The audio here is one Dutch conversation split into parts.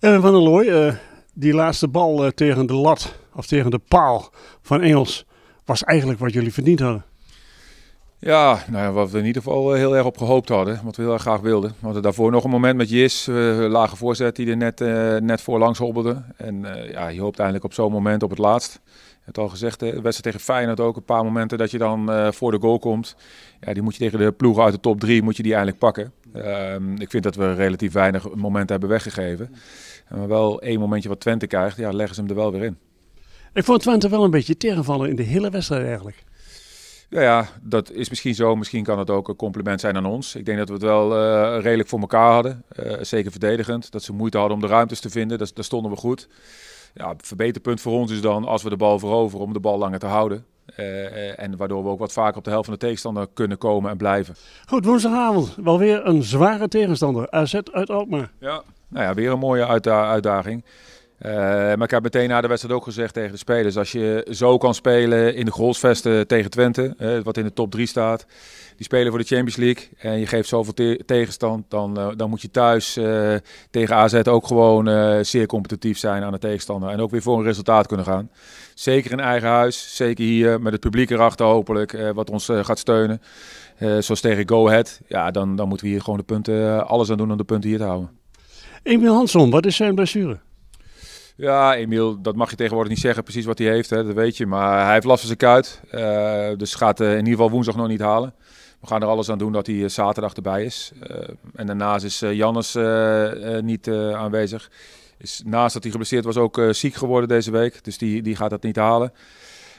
Erwin van der Looy, eh, die laatste bal eh, tegen de lat of tegen de paal van Engels was eigenlijk wat jullie verdiend hadden. Ja, nou ja, wat we in ieder geval eh, heel erg op gehoopt hadden. Wat we heel erg graag wilden. We hadden daarvoor nog een moment met Jis. Uh, lage voorzet die er net, uh, net voor langs hobbelde. En ja, je hoopt eigenlijk op zo'n moment op het laatst. Het al gezegd, de wedstrijd tegen Feyenoord ook een paar momenten dat je dan voor de goal komt. Ja, die moet je tegen de ploegen uit de top 3 moet je die eigenlijk pakken. Ehm, ik vind dat we relatief weinig momenten hebben weggegeven. Maar wel één momentje wat Twente krijgt, ja, leggen ze hem er wel weer in. Ik vond Twente wel een beetje tegenvallen in de hele wedstrijd eigenlijk. Ja, ja, dat is misschien zo. Misschien kan het ook een compliment zijn aan ons. Ik denk dat we het wel eh, redelijk voor elkaar hadden. Eh, zeker verdedigend. Dat ze moeite hadden om de ruimtes te vinden. Dat, daar stonden we goed. Ja, het verbeterpunt voor ons is dan als we de bal veroveren om de bal langer te houden. Eh, eh, en waardoor we ook wat vaker op de helft van de tegenstander kunnen komen en blijven. Goed, woensdagavond. Wel weer een zware tegenstander. AZ uit Alkmaar. Ja, nou ja, weer een mooie uitdaging. Eh, maar ik heb meteen na de wedstrijd ook gezegd tegen de spelers: als je zo kan spelen in de goalsvesten tegen Twente, eh, wat in de top 3 staat, die spelen voor de Champions League en je geeft zoveel tegenstand, dan, eh, dan moet je thuis tegen AZ ook gewoon zeer competitief zijn aan de tegenstander en ook weer voor een resultaat kunnen gaan. Zeker in eigen huis, zeker hier met het publiek erachter hopelijk, wat ons gaat steunen. zoals tegen Go Ahead, ja, dan, dan moeten we hier gewoon de punten, alles aan doen om de punten hier te houden. Emil Hansson, wat is zijn blessure? Ja, Emiel, dat mag je tegenwoordig niet zeggen precies wat hij heeft, hè, dat weet je. Maar hij heeft last van zijn kuit, eh, dus gaat eh, in ieder geval woensdag nog niet halen. We gaan er alles aan doen dat hij eh, zaterdag erbij is. en daarnaast is Jannes niet aanwezig. Is, naast dat hij geblesseerd was ook ziek geworden deze week, dus die, die gaat dat niet halen.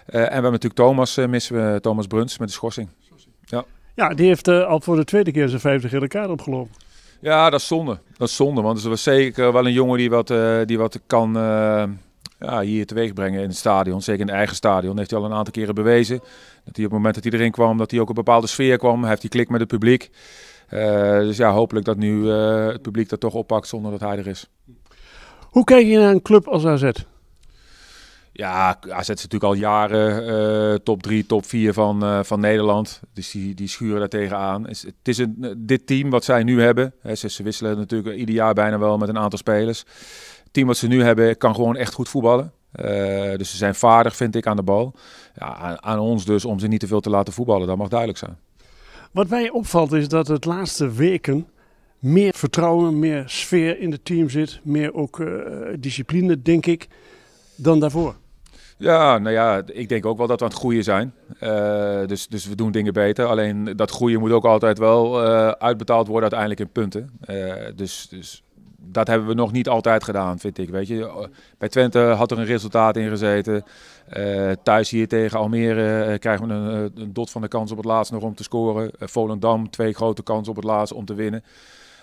en we hebben natuurlijk Thomas, missen we, Thomas Bruns met de schorsing. Ja. ja, die heeft al voor de tweede keer zijn 50 in elkaar opgelopen. Ja, dat is zonde. Dat is zonde, want het was zeker wel een jongen die wat, eh, die wat kan eh, ja, hier teweeg brengen in het stadion. Zeker in het eigen stadion. Heeft hij al een aantal keren bewezen. Dat hij op het moment dat hij erin kwam, dat hij ook een bepaalde sfeer kwam. Hij heeft hij klik met het publiek. Eh, dus ja, hopelijk dat nu het publiek dat toch oppakt zonder dat hij er is. Hoe kijk je naar een club als AZ? Ja, AZ is natuurlijk al jaren eh, top 3, top 4 van, eh, van Nederland. Dus die, die schuren daar tegenaan. Het is een, eh, dit team wat zij nu hebben. Hè, ze, wisselen natuurlijk ieder jaar bijna wel met een aantal spelers. Het team wat ze nu hebben kan gewoon echt goed voetballen. dus ze zijn vaardig, vind ik, aan de bal. Ja, aan, aan ons dus om ze niet te veel te laten voetballen. Dat mag duidelijk zijn. Wat mij opvalt is dat het laatste weken meer vertrouwen, meer sfeer in het team zit. Meer ook discipline, denk ik, dan daarvoor. Ja, nou ja, ik denk ook wel dat we aan het groeien zijn. Eh, dus, dus we doen dingen beter. Alleen dat groeien moet ook altijd wel eh, uitbetaald worden uiteindelijk in punten. Eh, dus, dus dat hebben we nog niet altijd gedaan, vind ik. Weet je. Bij Twente had er een resultaat in gezeten. thuis hier tegen Almere krijgen we een, een, dot van de kans op het laatst nog om te scoren. Volendam twee grote kansen op het laatst om te winnen.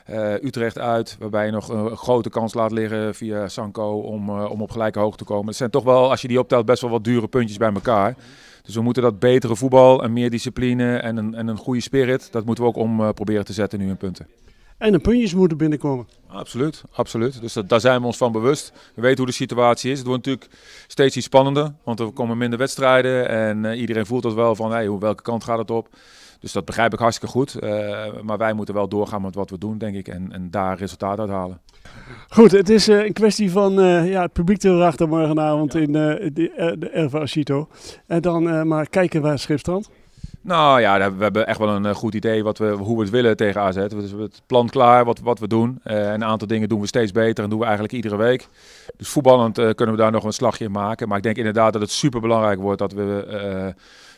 Eh, Utrecht uit, waarbij je nog een grote kans laat liggen via Sanko om, eh, om op gelijke hoogte te komen. Het zijn toch wel, als je die optelt, best wel wat dure puntjes bij elkaar. Dus we moeten dat betere voetbal en meer discipline en een, en een goede spirit, dat moeten we ook om eh, proberen te zetten nu in punten en de puntjes moeten binnenkomen. Absoluut, absoluut. Dus daar zijn we ons van bewust. We weten hoe de situatie is. Het wordt natuurlijk steeds iets spannender, want er komen minder wedstrijden en eh, iedereen voelt dat wel van hoe, welke kant gaat het op. Dus dat begrijp ik hartstikke goed. Eh, maar wij moeten wel doorgaan met wat we doen, denk ik, en, en daar resultaat uit halen. Goed, het is eh, een kwestie van ja, het publiek te erachter morgenavond in de, de Erva En dan maar kijken waar Schipstrand. Nou ja, we hebben echt wel een eh, goed idee wat we, hoe we het willen tegen AZ. We hebben dus het plan klaar, wat, wat we doen. Uh, een aantal dingen doen we steeds beter en doen we eigenlijk iedere week. Dus voetballend eh, kunnen we daar nog een slagje in maken. Maar ik denk inderdaad dat het superbelangrijk wordt dat we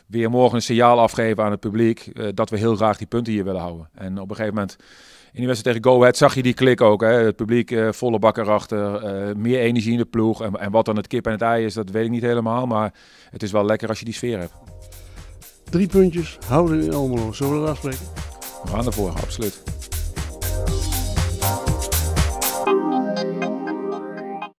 weer morgen een signaal afgeven aan het publiek. dat we heel graag die punten hier willen houden. En op een gegeven moment... In die wedstrijd tegen Go Ahead zag je die klik ook. Hè? Het publiek volle bak erachter, meer energie in de ploeg. En, en, wat dan het kip en het ei is, dat weet ik niet helemaal. Maar het is wel lekker als je die sfeer hebt. Drie puntjes houden in Almelo. Zullen we dat afspreken? We gaan ervoor, absoluut.